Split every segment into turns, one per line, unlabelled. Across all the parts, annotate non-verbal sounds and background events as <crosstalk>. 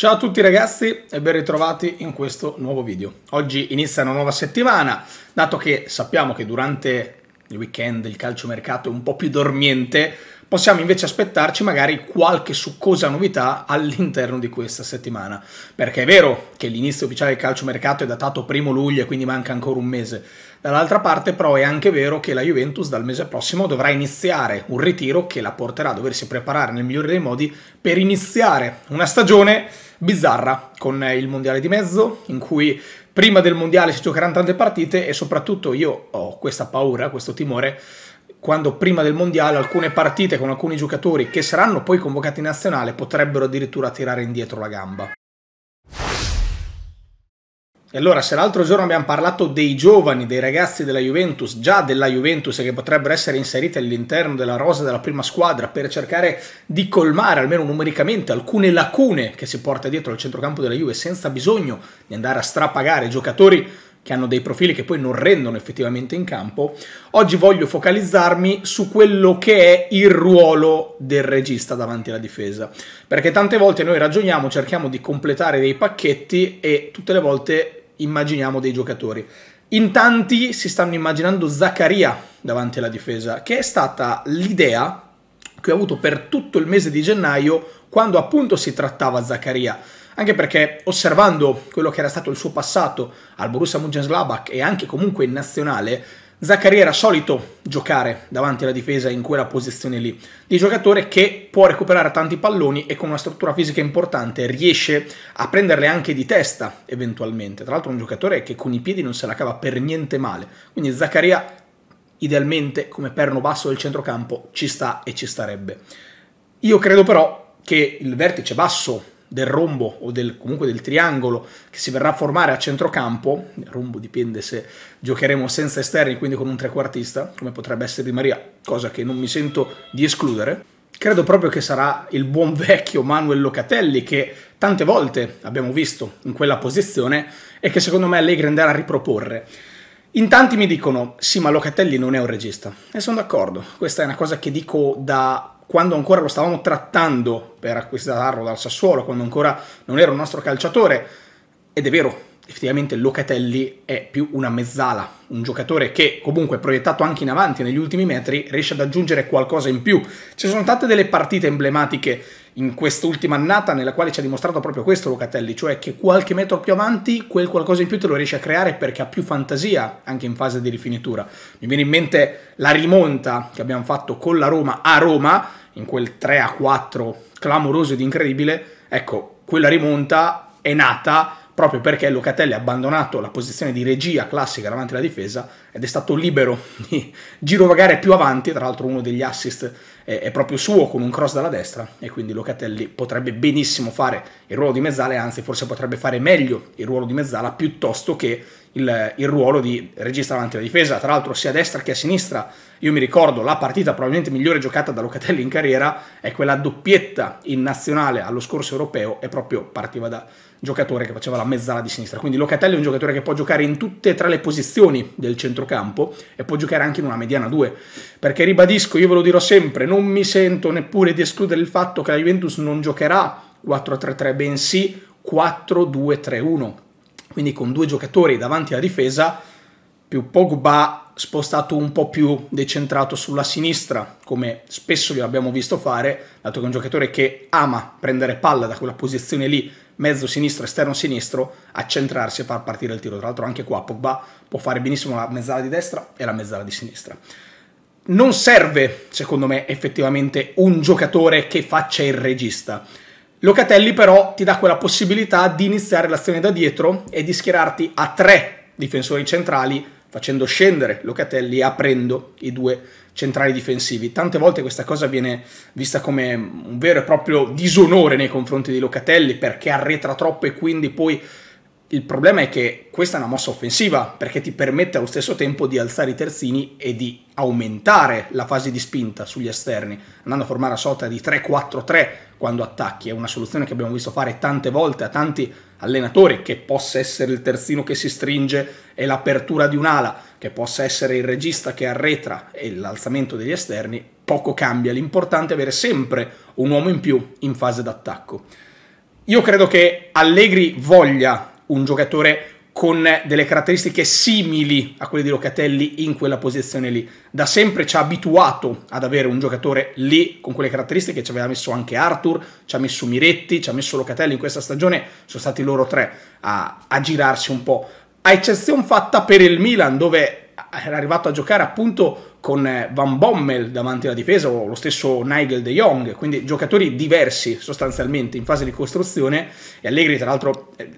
Ciao a tutti ragazzi e ben ritrovati in questo nuovo video. Oggi inizia una nuova settimana, dato che sappiamo che durante il weekend il calciomercato è un po' più dormiente, possiamo invece aspettarci magari qualche succosa novità all'interno di questa settimana. Perché è vero che l'inizio ufficiale del calciomercato è datato primo luglio e quindi manca ancora un mese. Dall'altra parte però è anche vero che la Juventus dal mese prossimo dovrà iniziare un ritiro che la porterà a doversi preparare nel migliore dei modi per iniziare una stagione bizzarra con il mondiale di mezzo in cui prima del mondiale si giocheranno tante partite e soprattutto io ho questa paura, questo timore quando prima del mondiale alcune partite con alcuni giocatori che saranno poi convocati in nazionale potrebbero addirittura tirare indietro la gamba. E allora, se l'altro giorno abbiamo parlato dei giovani, dei ragazzi della Juventus, già della Juventus che potrebbero essere inseriti all'interno della rosa della prima squadra per cercare di colmare almeno numericamente alcune lacune che si porta dietro al centrocampo della Juve senza bisogno di andare a strapagare giocatori che hanno dei profili che poi non rendono effettivamente in campo, oggi voglio focalizzarmi su quello che è il ruolo del regista davanti alla difesa. Perché tante volte noi ragioniamo, cerchiamo di completare dei pacchetti e tutte le volte immaginiamo dei giocatori. In tanti si stanno immaginando Zaccaria davanti alla difesa, che è stata l'idea che ho avuto per tutto il mese di gennaio quando appunto si trattava Zaccaria anche perché osservando quello che era stato il suo passato al Borussia Mönchengladbach e anche comunque in nazionale, Zaccaria era solito giocare davanti alla difesa in quella posizione lì, di giocatore che può recuperare tanti palloni e con una struttura fisica importante riesce a prenderle anche di testa eventualmente. Tra l'altro un giocatore che con i piedi non se la cava per niente male. Quindi Zaccaria idealmente come perno basso del centrocampo ci sta e ci starebbe. Io credo però che il vertice basso del rombo o del, comunque del triangolo che si verrà a formare a centrocampo, il rombo dipende se giocheremo senza esterni, quindi con un trequartista, come potrebbe essere Di Maria, cosa che non mi sento di escludere. Credo proprio che sarà il buon vecchio Manuel Locatelli che tante volte abbiamo visto in quella posizione e che secondo me Allegri andrà a riproporre. In tanti mi dicono, sì ma Locatelli non è un regista, e sono d'accordo, questa è una cosa che dico da quando ancora lo stavamo trattando per acquistarlo dal Sassuolo, quando ancora non era un nostro calciatore, ed è vero, effettivamente Locatelli è più una mezzala, un giocatore che comunque proiettato anche in avanti negli ultimi metri riesce ad aggiungere qualcosa in più. Ci sono tante delle partite emblematiche in quest'ultima annata nella quale ci ha dimostrato proprio questo Locatelli, cioè che qualche metro più avanti quel qualcosa in più te lo riesce a creare perché ha più fantasia anche in fase di rifinitura. Mi viene in mente la rimonta che abbiamo fatto con la Roma a Roma, in quel 3 a 4 clamoroso ed incredibile, ecco, quella rimonta è nata proprio perché Locatelli ha abbandonato la posizione di regia classica davanti alla difesa ed è stato libero di girovagare più avanti, tra l'altro uno degli assist è proprio suo con un cross dalla destra e quindi Locatelli potrebbe benissimo fare il ruolo di mezzala anzi forse potrebbe fare meglio il ruolo di mezzala piuttosto che il, il ruolo di regista davanti alla difesa, tra l'altro sia a destra che a sinistra. Io mi ricordo la partita probabilmente migliore giocata da Locatelli in carriera è quella doppietta in nazionale allo scorso europeo e proprio partiva da giocatore che faceva la mezzala di sinistra. Quindi Locatelli è un giocatore che può giocare in tutte e tre le posizioni del centrocampo e può giocare anche in una mediana 2. Perché ribadisco, io ve lo dirò sempre, non non mi sento neppure di escludere il fatto che la Juventus non giocherà 4-3-3, bensì 4-2-3-1. Quindi con due giocatori davanti alla difesa, più Pogba spostato un po' più decentrato sulla sinistra, come spesso gli abbiamo visto fare, dato che è un giocatore che ama prendere palla da quella posizione lì, mezzo sinistro, esterno sinistro, accentrarsi e far partire il tiro. Tra l'altro anche qua Pogba può fare benissimo la mezzala di destra e la mezzala di sinistra non serve, secondo me, effettivamente un giocatore che faccia il regista. Locatelli però ti dà quella possibilità di iniziare l'azione da dietro e di schierarti a tre difensori centrali facendo scendere Locatelli e aprendo i due centrali difensivi. Tante volte questa cosa viene vista come un vero e proprio disonore nei confronti di Locatelli perché arretra troppo e quindi poi il problema è che questa è una mossa offensiva perché ti permette allo stesso tempo di alzare i terzini e di aumentare la fase di spinta sugli esterni, andando a formare una sorta di 3-4-3 quando attacchi. È una soluzione che abbiamo visto fare tante volte a tanti allenatori, che possa essere il terzino che si stringe e l'apertura di un'ala, che possa essere il regista che arretra e l'alzamento degli esterni, poco cambia. L'importante è avere sempre un uomo in più in fase d'attacco. Io credo che Allegri voglia un giocatore con delle caratteristiche simili a quelle di Locatelli in quella posizione lì. Da sempre ci ha abituato ad avere un giocatore lì con quelle caratteristiche, ci aveva messo anche Arthur, ci ha messo Miretti, ci ha messo Locatelli in questa stagione, sono stati loro tre a, a girarsi un po'. A eccezione fatta per il Milan, dove era arrivato a giocare appunto con Van Bommel davanti alla difesa o lo stesso Nigel de Jong, quindi giocatori diversi sostanzialmente in fase di costruzione e Allegri tra l'altro eh,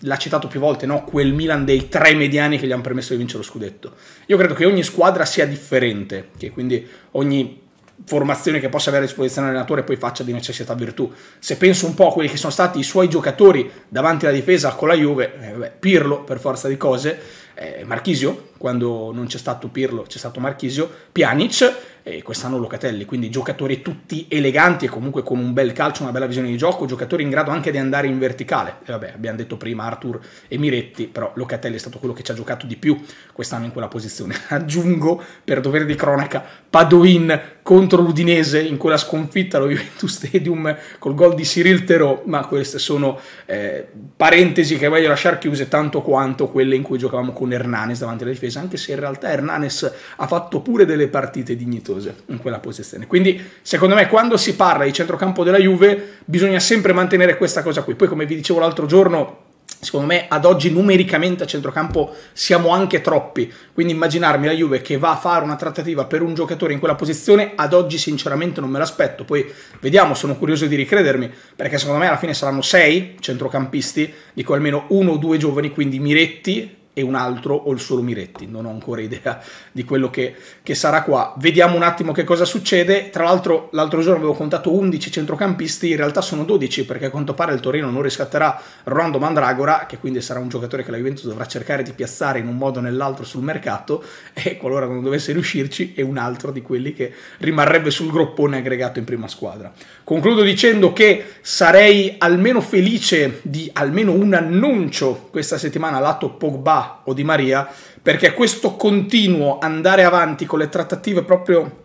l'ha citato più volte, no? quel Milan dei tre mediani che gli hanno permesso di vincere lo scudetto. Io credo che ogni squadra sia differente, che quindi ogni formazione che possa avere a disposizione l'allenatore poi faccia di necessità virtù. Se penso un po' a quelli che sono stati i suoi giocatori davanti alla difesa con la Juve, eh, vabbè, Pirlo per forza di cose, eh, Marchisio, quando non c'è stato Pirlo c'è stato Marchisio, Pjanic e quest'anno Locatelli, quindi giocatori tutti eleganti e comunque con un bel calcio, una bella visione di gioco, giocatori in grado anche di andare in verticale. E vabbè, abbiamo detto prima Arthur e Miretti, però Locatelli è stato quello che ci ha giocato di più quest'anno in quella posizione. <laughs> Aggiungo, per dovere di cronaca, Padoin contro l'Udinese in quella sconfitta allo Juventus Stadium col gol di Cyril Terò, ma queste sono eh, parentesi che voglio lasciare chiuse tanto quanto quelle in cui giocavamo con con Hernanes davanti alla difesa, anche se in realtà Hernanes ha fatto pure delle partite dignitose in quella posizione. Quindi, secondo me, quando si parla di centrocampo della Juve, bisogna sempre mantenere questa cosa qui. Poi, come vi dicevo l'altro giorno, Secondo me ad oggi numericamente a centrocampo siamo anche troppi, quindi immaginarmi la Juve che va a fare una trattativa per un giocatore in quella posizione ad oggi sinceramente non me l'aspetto, poi vediamo, sono curioso di ricredermi, perché secondo me alla fine saranno sei centrocampisti, dico almeno uno o due giovani, quindi Miretti, e un altro o il solo Miretti, non ho ancora idea di quello che, che sarà qua. Vediamo un attimo che cosa succede, tra l'altro l'altro giorno avevo contato 11 centrocampisti, in realtà sono 12 perché a quanto pare il Torino non riscatterà Rondo Mandragora, che quindi sarà un giocatore che la Juventus dovrà cercare di piazzare in un modo o nell'altro sul mercato e qualora non dovesse riuscirci è un altro di quelli che rimarrebbe sul groppone aggregato in prima squadra. Concludo dicendo che sarei almeno felice di almeno un annuncio questa settimana lato Pogba o di Maria, perché questo continuo andare avanti con le trattative proprio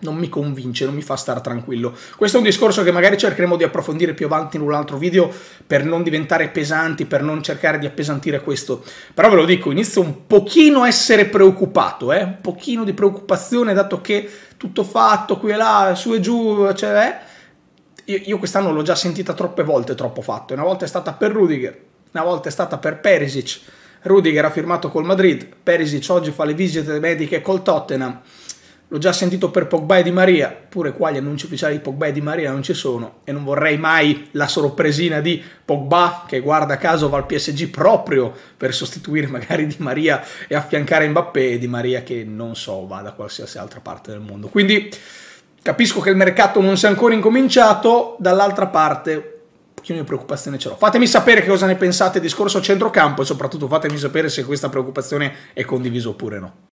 non mi convince, non mi fa stare tranquillo. Questo è un discorso che magari cercheremo di approfondire più avanti in un altro video per non diventare pesanti, per non cercare di appesantire questo. Però ve lo dico, inizio un pochino a essere preoccupato, eh? un pochino di preoccupazione dato che tutto fatto qui e là, su e giù, cioè... Eh? Io, quest'anno l'ho già sentita troppe volte troppo fatto. Una volta è stata per Rudiger, una volta è stata per Perisic, Rudiger ha firmato col Madrid, Perisic oggi fa le visite mediche col Tottenham, l'ho già sentito per Pogba e Di Maria, pure qua gli annunci ufficiali di Pogba e Di Maria non ci sono e non vorrei mai la sorpresina di Pogba che guarda caso va al PSG proprio per sostituire magari Di Maria e affiancare Mbappé e Di Maria che non so va da qualsiasi altra parte del mondo. Quindi capisco che il mercato non sia ancora incominciato, dall'altra parte pochino di preoccupazione ce l'ho. Fatemi sapere che cosa ne pensate discorso centrocampo e soprattutto fatemi sapere se questa preoccupazione è condivisa oppure no.